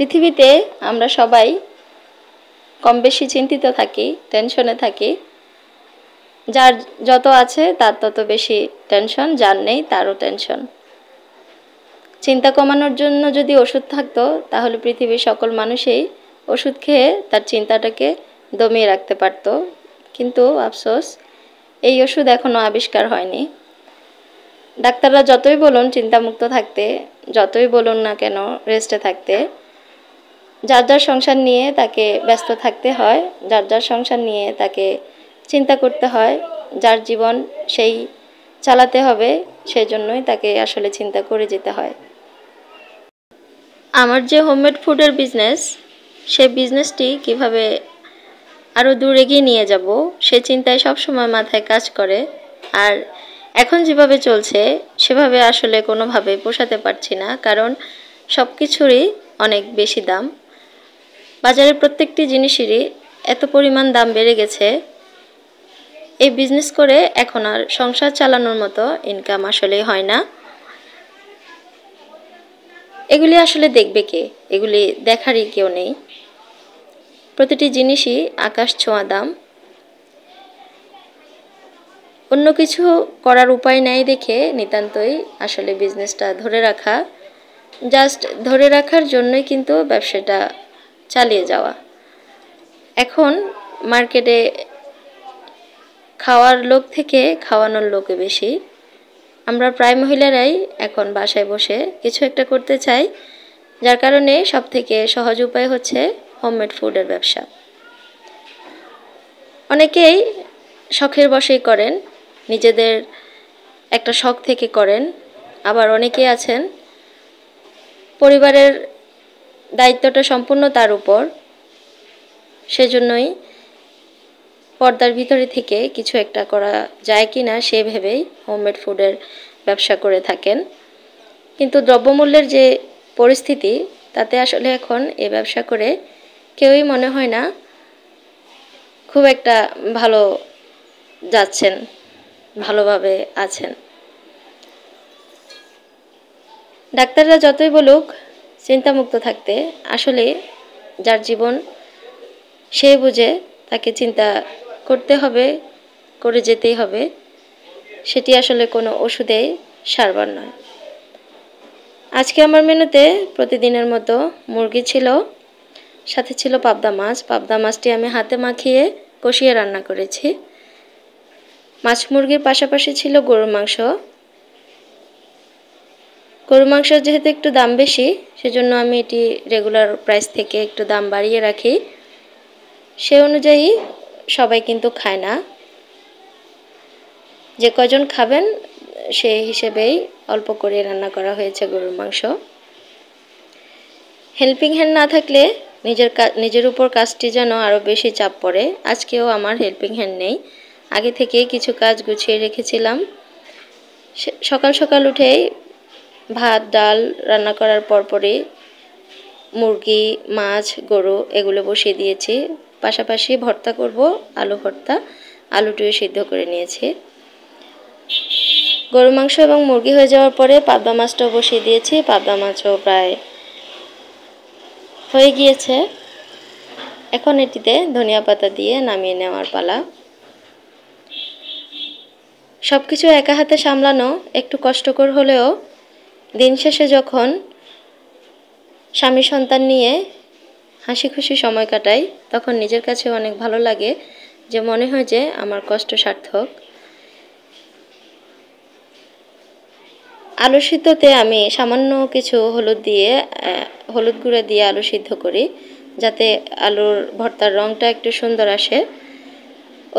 পৃথিবীতে আমরা সবাই কম বেশি চিন্তিত থাকি টেনশনে থাকি যার যত আছে তার তত বেশি টেনশন যার নেই তারও টেনশন চিন্তা কমানোর জন্য যদি ওষুধ থাকতো তাহলে পৃথিবীর সকল মানুষই ওষুধ খেয়ে তার চিন্তাটাকে দমিয়ে রাখতে পারত কিন্তু আফসোস এই ওষুধ এখনও আবিষ্কার হয়নি ডাক্তাররা যতই বলুন চিন্তামুক্ত থাকতে যতই বলুন না কেন রেস্টে থাকতে যার যার সংসার নিয়ে তাকে ব্যস্ত থাকতে হয় যার যার সংসার নিয়ে তাকে চিন্তা করতে হয় যার জীবন সেই চালাতে হবে সেজন্যই তাকে আসলে চিন্তা করে যেতে হয় আমার যে হোমমেড ফুডের বিজনেস সে বিজনেসটি কিভাবে আরও দূর এগিয়ে নিয়ে যাব সে চিন্তায় সবসময় মাথায় কাজ করে আর এখন যেভাবে চলছে সেভাবে আসলে কোনোভাবে পোষাতে পারছি না কারণ সব কিছুরই অনেক বেশি দাম বাজারে প্রত্যেকটি জিনিসেরই এত পরিমাণ দাম বেড়ে গেছে এই বিজনেস করে এখন আর সংসার চালানোর মতো ইনকাম আসলে হয় না এগুলি আসলে দেখবে কে এগুলি দেখারই কেউ নেই প্রতিটি জিনিসই আকাশ ছোঁয়া দাম অন্য কিছু করার উপায় নাই দেখে নিতান্তই আসলে বিজনেসটা ধরে রাখা জাস্ট ধরে রাখার জন্যই কিন্তু ব্যবসাটা চালিয়ে যাওয়া এখন মার্কেটে খাওয়ার লোক থেকে খাওয়ানোর লোকে বেশি আমরা প্রায় মহিলারাই এখন বাসায় বসে কিছু একটা করতে চাই যার কারণে সবথেকে সহজ উপায় হচ্ছে হোমমেড ফুডের ব্যবসা অনেকেই শখের বসেই করেন নিজেদের একটা শখ থেকে করেন আবার অনেকে আছেন পরিবারের দায়িত্বটা সম্পূর্ণ তার উপর সেজন্যই পর্দার ভিতরে থেকে কিছু একটা করা যায় কি না সে ভেবেই হোমমেড ফুডের ব্যবসা করে থাকেন কিন্তু দ্রব্যমূল্যের যে পরিস্থিতি তাতে আসলে এখন এ ব্যবসা করে কেউই মনে হয় না খুব একটা ভালো যাচ্ছেন ভালোভাবে আছেন ডাক্তাররা যতই বলুক চিন্তামুক্ত থাকতে আসলে যার জীবন সে বুঝে তাকে চিন্তা করতে হবে করে যেতেই হবে সেটি আসলে কোনো ওষুধে সারবার নয় আজকে আমার মেনুতে প্রতিদিনের মতো মুরগি ছিল সাথে ছিল পাবদা মাছ পাবদা মাছটি আমি হাতে মাখিয়ে কষিয়ে রান্না করেছি মাছ মুরগির পাশাপাশি ছিল গরুর মাংস গরু মাংস যেহেতু একটু দাম বেশি সেজন্য আমি এটি রেগুলার প্রাইস থেকে একটু দাম বাড়িয়ে রাখি সে অনুযায়ী সবাই কিন্তু খায় না যে কজন খাবেন সেই হিসেবেই অল্প করে রান্না করা হয়েছে গরুর মাংস হেল্পিং হ্যান্ড না থাকলে নিজের নিজের উপর কাজটি যেন আরও বেশি চাপ পড়ে আজকেও আমার হেল্পিং হ্যান্ড নেই আগে থেকেই কিছু কাজ গুছিয়ে রেখেছিলাম সকাল সকাল উঠেই ভাত ডাল রান্না করার পরপরই মুরগি মাছ গরু এগুলো বসিয়ে দিয়েছি পাশাপাশি ভর্তা করব আলু ভর্তা আলুটিও সিদ্ধ করে নিয়েছি গরু মাংস এবং মুরগি হয়ে যাওয়ার পরে পাবদা মাছটাও বসিয়ে দিয়েছি পাবদা মাছও প্রায় হয়ে গিয়েছে এখন এটিতে ধনিয়া পাতা দিয়ে নামিয়ে নেওয়ার পালা সব কিছু একা হাতে সামলানো একটু কষ্টকর হলেও দিন শেষে যখন স্বামী সন্তান নিয়ে হাসি খুশি সময় কাটাই তখন নিজের কাছে অনেক ভালো লাগে যে মনে হয় যে আমার কষ্ট সার্থক আলু সিদ্ধতে আমি সামান্য কিছু হলুদ দিয়ে হলুদ গুঁড়ো দিয়ে আলু সিদ্ধ করি যাতে আলুর ভর্তার রঙটা একটু সুন্দর আসে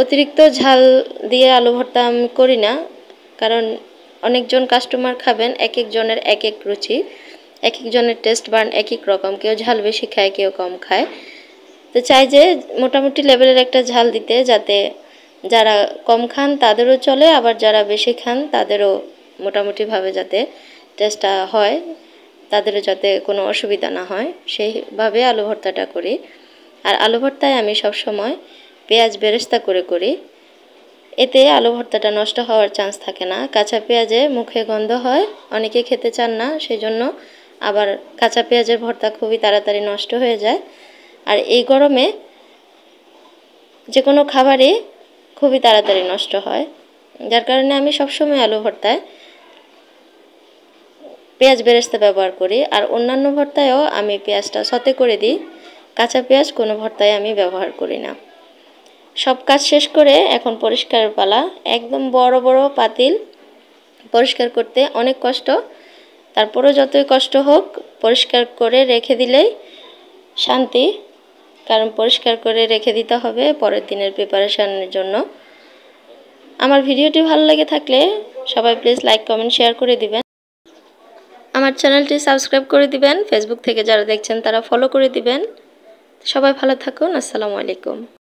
অতিরিক্ত ঝাল দিয়ে আলু ভর্তা আমি করি না কারণ অনেকজন কাস্টমার খাবেন এক একজনের এক এক রুচি এক একজনের টেস্ট বার্ন এক এক রকম কেউ ঝাল বেশি খায় কেউ কম খায় তো চাই যে মোটামুটি লেভেলের একটা ঝাল দিতে যাতে যারা কম খান তাদেরও চলে আবার যারা বেশি খান তাদেরও মোটামুটিভাবে যাতে টেস্টটা হয় তাদেরও যাতে কোনো অসুবিধা না হয় সেইভাবে আলু ভর্তাটা করি আর আলু ভর্তায় আমি সব সময় পেঁয়াজ বেরেস্তা করে করি এতে আলু ভর্তাটা নষ্ট হওয়ার চান্স থাকে না কাঁচা পেঁয়াজে মুখে গন্ধ হয় অনেকে খেতে চান না সেই জন্য আবার কাঁচা পেঁয়াজের ভর্তা খুবই তাড়াতাড়ি নষ্ট হয়ে যায় আর এই গরমে যে কোনো খাবারই খুবই তাড়াতাড়ি নষ্ট হয় যার কারণে আমি সবসময় আলু ভর্তায় পেঁয়াজ বেরেস্তে ব্যবহার করি আর অন্যান্য ভর্তায়ও আমি পেঁয়াজটা সতে করে দিই কাঁচা পেঁয়াজ কোনো ভর্তায় আমি ব্যবহার করি না সব কাজ শেষ করে এখন পরিষ্কার পালা একদম বড় বড় পাতিল পরিষ্কার করতে অনেক কষ্ট তারপরে যতই কষ্ট হোক পরিষ্কার করে রেখে দিলেই শান্তি কারণ পরিষ্কার করে রেখে দিতে হবে পরের দিনের প্রিপারেশানের জন্য আমার ভিডিওটি ভালো লেগে থাকলে সবাই প্লিজ লাইক কমেন্ট শেয়ার করে দিবেন আমার চ্যানেলটি সাবস্ক্রাইব করে দিবেন ফেসবুক থেকে যারা দেখছেন তারা ফলো করে দিবেন সবাই ভালো থাকুন আসসালামু আলাইকুম